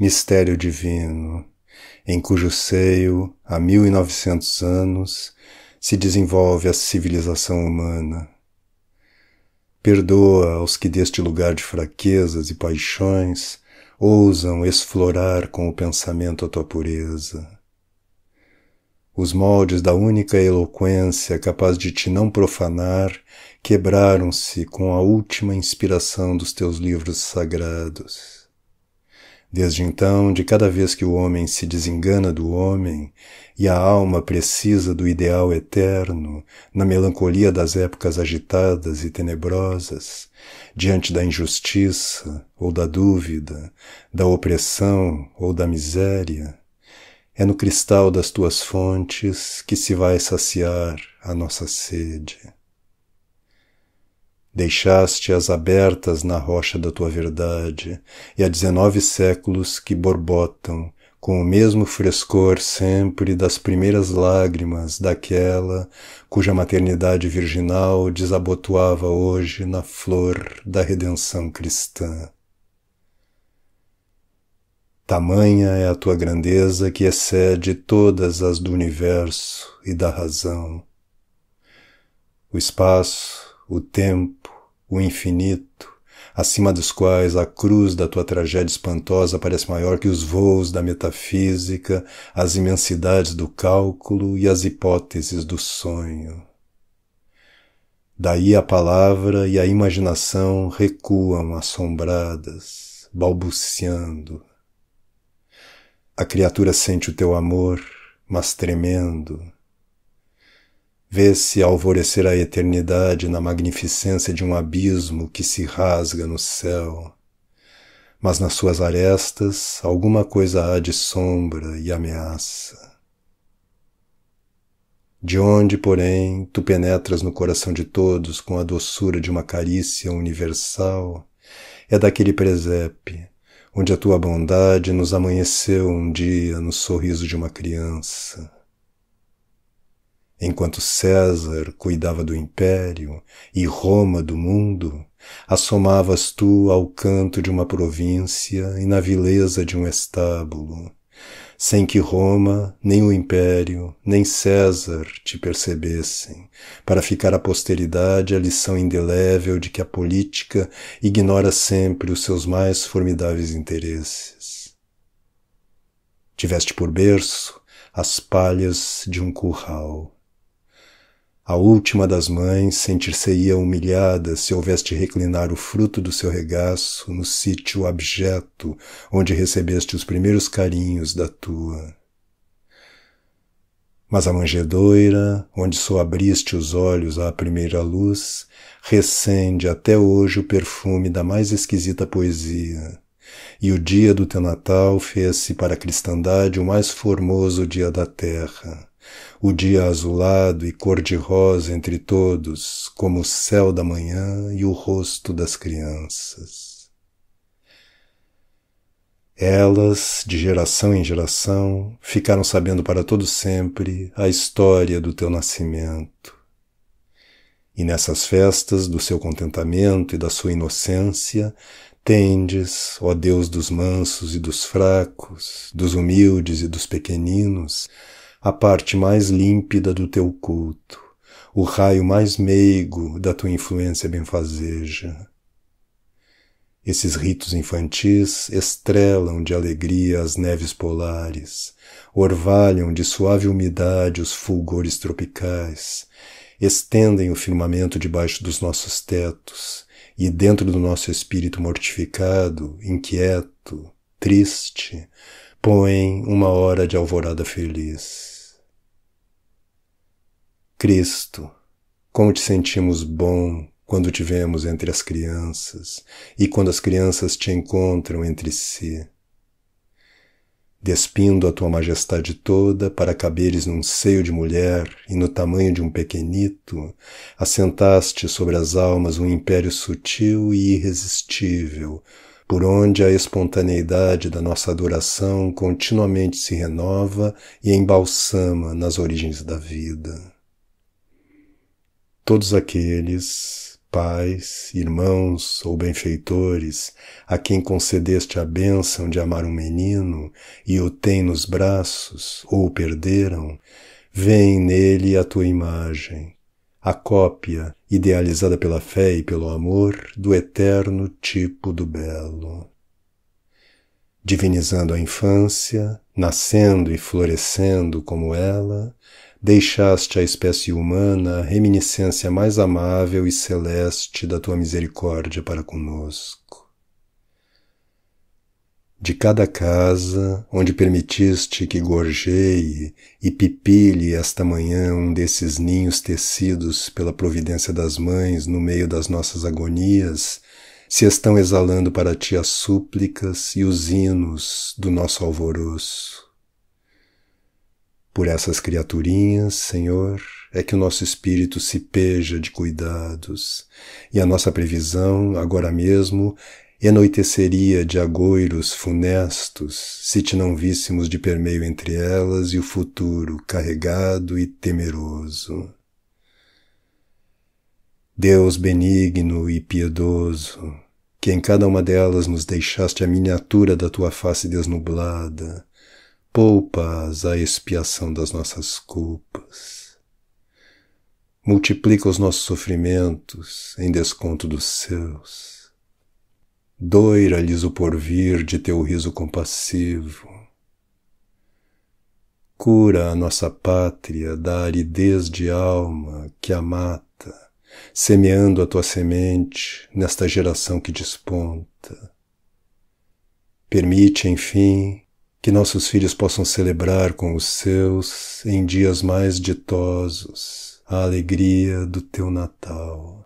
mistério divino, em cujo seio, há mil e novecentos anos, se desenvolve a civilização humana. Perdoa aos que deste lugar de fraquezas e paixões ousam explorar com o pensamento a tua pureza. Os moldes da única eloquência capaz de te não profanar quebraram-se com a última inspiração dos teus livros sagrados. Desde então, de cada vez que o homem se desengana do homem e a alma precisa do ideal eterno, na melancolia das épocas agitadas e tenebrosas, diante da injustiça ou da dúvida, da opressão ou da miséria, é no cristal das tuas fontes que se vai saciar a nossa sede. Deixaste-as abertas na rocha da tua verdade, e há dezenove séculos que borbotam, com o mesmo frescor sempre das primeiras lágrimas daquela cuja maternidade virginal desabotoava hoje na flor da redenção cristã. Tamanha é a tua grandeza que excede todas as do universo e da razão. O espaço, o tempo, o infinito, acima dos quais a cruz da tua tragédia espantosa parece maior que os voos da metafísica, as imensidades do cálculo e as hipóteses do sonho. Daí a palavra e a imaginação recuam assombradas, balbuciando. A criatura sente o teu amor, mas tremendo Vê-se alvorecer a eternidade na magnificência de um abismo que se rasga no céu. Mas nas suas arestas alguma coisa há de sombra e ameaça. De onde, porém, tu penetras no coração de todos com a doçura de uma carícia universal, é daquele presépio onde a tua bondade nos amanheceu um dia no sorriso de uma criança. Enquanto César cuidava do império e Roma do mundo, assomavas tu ao canto de uma província e na vileza de um estábulo, sem que Roma, nem o império, nem César te percebessem, para ficar à posteridade a lição indelével de que a política ignora sempre os seus mais formidáveis interesses. Tiveste por berço as palhas de um curral a última das mães sentir-se-ia humilhada se houvesse reclinar o fruto do seu regaço no sítio abjeto onde recebeste os primeiros carinhos da tua. Mas a manjedoira, onde só abriste os olhos à primeira luz, recende até hoje o perfume da mais esquisita poesia. E o dia do teu Natal fez-se para a cristandade o mais formoso dia da terra o dia azulado e cor-de-rosa entre todos, como o céu da manhã e o rosto das crianças. Elas, de geração em geração, ficaram sabendo para todo sempre a história do teu nascimento. E nessas festas do seu contentamento e da sua inocência, tendes, ó Deus dos mansos e dos fracos, dos humildes e dos pequeninos, a parte mais límpida do teu culto, o raio mais meigo da tua influência benfazeja. Esses ritos infantis estrelam de alegria as neves polares, orvalham de suave umidade os fulgores tropicais, estendem o firmamento debaixo dos nossos tetos e dentro do nosso espírito mortificado, inquieto, triste, põem uma hora de alvorada feliz. Cristo, como te sentimos bom quando te vemos entre as crianças e quando as crianças te encontram entre si. Despindo a tua majestade toda para caberes num seio de mulher e no tamanho de um pequenito, assentaste sobre as almas um império sutil e irresistível, por onde a espontaneidade da nossa adoração continuamente se renova e embalsama nas origens da vida. Todos aqueles, pais, irmãos ou benfeitores, a quem concedeste a bênção de amar um menino e o têm nos braços ou o perderam, vêem nele a tua imagem, a cópia, idealizada pela fé e pelo amor, do eterno tipo do belo. Divinizando a infância, nascendo e florescendo como ela, deixaste à espécie humana a reminiscência mais amável e celeste da tua misericórdia para conosco de cada casa onde permitiste que gorjeie e pipile esta manhã um desses ninhos tecidos pela providência das mães no meio das nossas agonias, se estão exalando para ti as súplicas e os hinos do nosso alvoroço. Por essas criaturinhas, Senhor, é que o nosso espírito se peja de cuidados, e a nossa previsão, agora mesmo, e anoiteceria de agoiros funestos se te não víssemos de permeio entre elas e o futuro carregado e temeroso. Deus benigno e piedoso, que em cada uma delas nos deixaste a miniatura da tua face desnublada, poupa-as a expiação das nossas culpas. Multiplica os nossos sofrimentos em desconto dos seus doira-lhes o porvir de teu riso compassivo. Cura a nossa pátria da aridez de alma que a mata, semeando a tua semente nesta geração que desponta. Permite, enfim, que nossos filhos possam celebrar com os seus, em dias mais ditosos, a alegria do teu Natal.